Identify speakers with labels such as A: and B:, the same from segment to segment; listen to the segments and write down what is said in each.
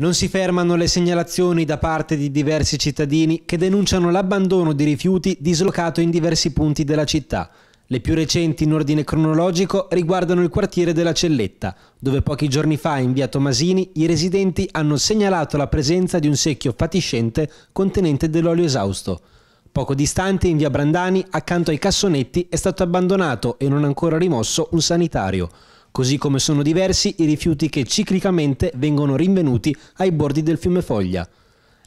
A: Non si fermano le segnalazioni da parte di diversi cittadini che denunciano l'abbandono di rifiuti dislocato in diversi punti della città. Le più recenti in ordine cronologico riguardano il quartiere della Celletta, dove pochi giorni fa in via Tomasini i residenti hanno segnalato la presenza di un secchio fatiscente contenente dell'olio esausto. Poco distante, in via Brandani, accanto ai cassonetti, è stato abbandonato e non ancora rimosso un sanitario così come sono diversi i rifiuti che ciclicamente vengono rinvenuti ai bordi del fiume Foglia.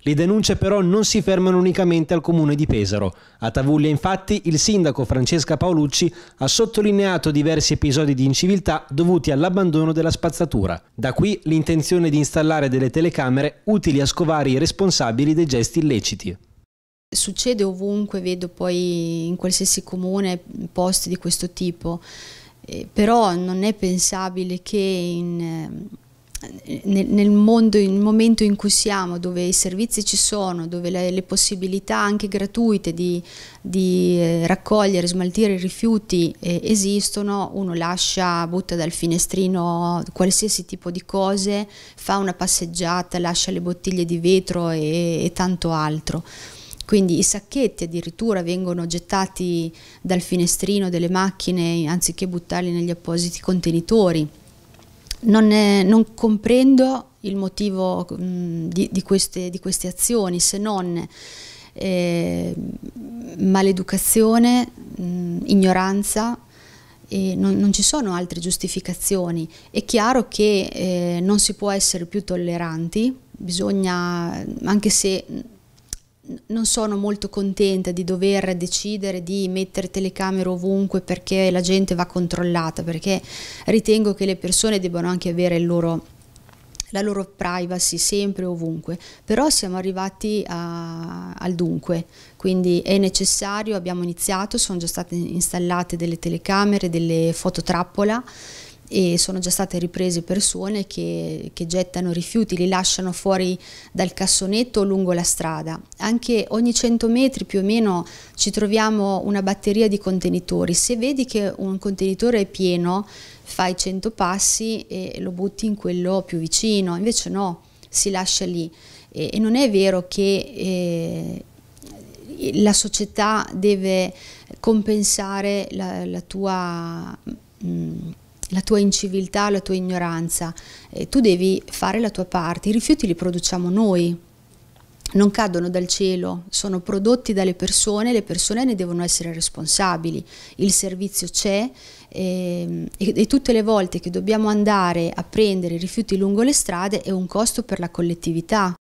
A: Le denunce però non si fermano unicamente al comune di Pesaro. A Tavuglia infatti il sindaco Francesca Paolucci ha sottolineato diversi episodi di inciviltà dovuti all'abbandono della spazzatura. Da qui l'intenzione di installare delle telecamere utili a scovare i responsabili dei gesti illeciti
B: succede ovunque, vedo poi in qualsiasi comune posti di questo tipo. Eh, però non è pensabile che in, eh, nel, nel, mondo, nel momento in cui siamo, dove i servizi ci sono, dove le, le possibilità anche gratuite di, di eh, raccogliere, smaltire i rifiuti eh, esistono, uno lascia, butta dal finestrino qualsiasi tipo di cose, fa una passeggiata, lascia le bottiglie di vetro e, e tanto altro quindi i sacchetti addirittura vengono gettati dal finestrino delle macchine anziché buttarli negli appositi contenitori. Non, è, non comprendo il motivo mh, mm, di, di, queste, di, queste, azioni se non eh, maleducazione, mh, mm, ignoranza, non, non, ci sono altre giustificazioni. È chiaro che eh, non si può essere più tolleranti, bisogna, anche se non sono molto contenta di dover decidere di mettere telecamere ovunque perché la gente va controllata, perché ritengo che le persone debbano anche avere loro, la loro privacy sempre e ovunque, però siamo arrivati a, al dunque, quindi è necessario, abbiamo iniziato, sono già state installate delle telecamere, delle fototrappola e sono già state riprese persone che, che, gettano rifiuti, li lasciano fuori dal cassonetto o lungo la strada. Anche ogni 100 metri più o meno ci troviamo una batteria di contenitori. Se vedi che un contenitore è pieno, fai 100 passi e lo butti in quello più vicino, invece no, si lascia lì. E, e non è vero che... Eh, la società deve compensare la, la tua la tua inciviltà, la tua ignoranza, eh, tu devi fare la tua parte, i rifiuti li produciamo noi, non cadono dal cielo, sono prodotti dalle persone, le persone ne devono essere responsabili, il servizio c'è ehm, e, e, tutte le volte che dobbiamo andare a prendere i rifiuti lungo le strade è un costo per la collettività.